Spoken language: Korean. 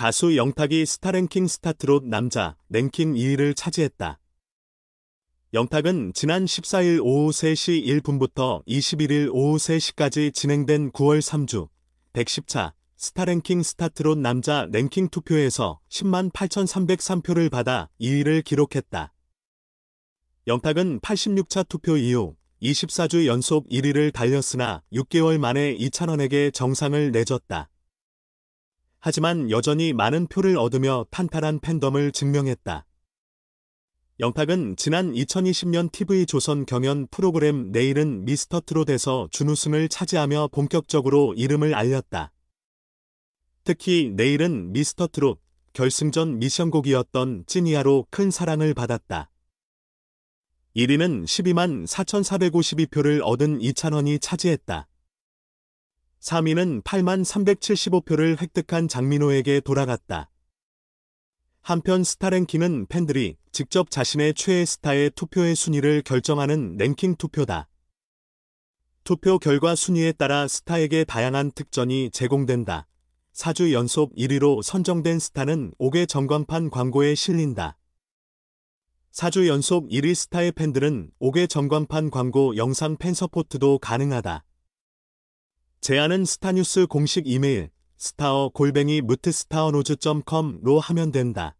가수 영탁이 스타랭킹 스타트롯 남자 랭킹 2위를 차지했다. 영탁은 지난 14일 오후 3시 1분부터 21일 오후 3시까지 진행된 9월 3주 110차 스타랭킹 스타트롯 남자 랭킹 투표에서 10만 8,303표를 받아 2위를 기록했다. 영탁은 86차 투표 이후 24주 연속 1위를 달렸으나 6개월 만에 이찬원에게 정상을 내줬다. 하지만 여전히 많은 표를 얻으며 탄탄한 팬덤을 증명했다. 영탁은 지난 2020년 TV조선 경연 프로그램 내일은 미스터트롯에서 준우승을 차지하며 본격적으로 이름을 알렸다. 특히 내일은 미스터트롯 결승전 미션곡이었던 찐이야로 큰 사랑을 받았다. 1위는 12만 4,452표를 얻은 이찬원이 차지했다. 3위는 8만 375표를 획득한 장민호에게 돌아갔다. 한편 스타랭킹은 팬들이 직접 자신의 최애 스타의 투표의 순위를 결정하는 랭킹 투표다. 투표 결과 순위에 따라 스타에게 다양한 특전이 제공된다. 4주 연속 1위로 선정된 스타는 5개 전광판 광고에 실린다. 4주 연속 1위 스타의 팬들은 5개 전광판 광고 영상 팬서포트도 가능하다. 제안은 스타뉴스 공식 이메일 스타어 골뱅이 무트스타어노즈.com로 하면 된다.